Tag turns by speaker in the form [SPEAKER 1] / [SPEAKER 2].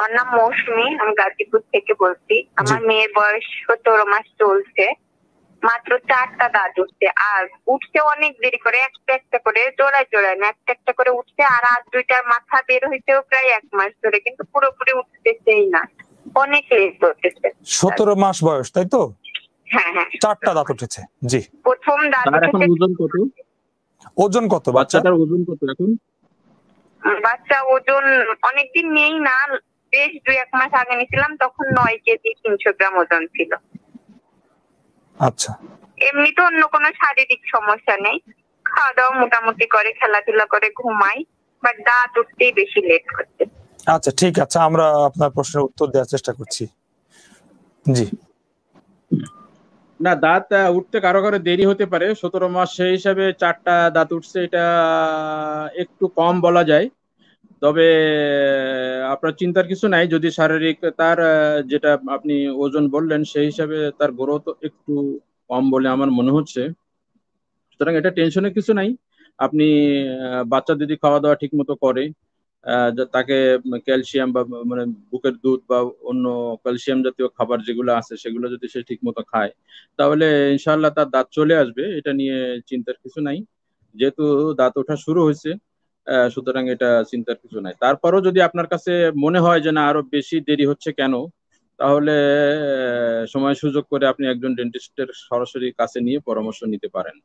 [SPEAKER 1] আমার নাম মৌসুমি আমি গাজীপুর থেকে বলছি আমার মেয়ের বয়স সতেরো মাস চলছে মাত্র চারটা দাঁত উঠছে আর উঠছে অনেক দেরি করে একটা একটা করে জোড়ায় জোড়ায় না একটা একটা করে উঠছে আর আর দুইটার মাথা বের হইতেও প্রায় এক মাস ধরে কিন্তু পুরোপুরি উঠতেছেই না অনেক লেট করতেছে সতেরো
[SPEAKER 2] মাস বয়স তাই তো হ্যাঁ, হ্যাঁ। চারটা দাঁত উঠেছে জি
[SPEAKER 1] প্রথম দাঁত ওজন
[SPEAKER 2] কত ওজন কত বাচ্চাটার ওজন কত এখন
[SPEAKER 1] বাচ্চা ওজন অনেকদিন নেই না বেশ দুই এক মাস আগে নিয়েছিলাম তখন নয় কেজি তিনশো গ্রাম ওজন ছিল আচ্ছা এমনি তো অন্য কোনো শারীরিক সমস্যা নেই খাওয়া দাওয়া মোটামুটি করে খেলাধুলা করে ঘুমাই বাট দাঁত উঠতেই বেশি লেট করছে
[SPEAKER 2] আচ্ছা ঠিক আছে আমরা আপনার প্রশ্নের উত্তর দেওয়ার চেষ্টা করছি জি না দাঁত উঠতে কারো কারো দেরি হতে পারে সতেরো মাস সেই হিসাবে চারটা দাঁত উঠছে এটা একটু কম বলা যায় তবে আপনার চিন্তার কিছু নাই যদি শারীরিক তার যেটা আপনি ওজন বললেন সেই হিসাবে তার গ্রোথ একটু কম বলে আমার মনে হচ্ছে সুতরাং এটা টেনশনের কিছু নাই আপনি বাচ্চা যদি খাওয়া দাওয়া ঠিক মতো করে তাকে ক্যালসিয়াম বা মানে বুকের দুধ বা অন্য ক্যালসিয়াম জাতীয় খাবার যেগুলো আছে সেগুলো যদি সে ঠিক মতো খায় তাহলে ইনশাল্লাহ তার দাঁত চলে আসবে এটা নিয়ে চিন্তার কিছু নাই যেহেতু দাঁত ওঠা শুরু হয়েছে সুতরাং এটা চিন্তার কিছু নাই তারপরও যদি আপনার কাছে মনে হয় যে না আরো বেশি দেরি হচ্ছে কেন তাহলে সময় সুযোগ করে আপনি একজন ডেন্টিস্টের সরাসরি কাছে নিয়ে পরামর্শ নিতে পারেন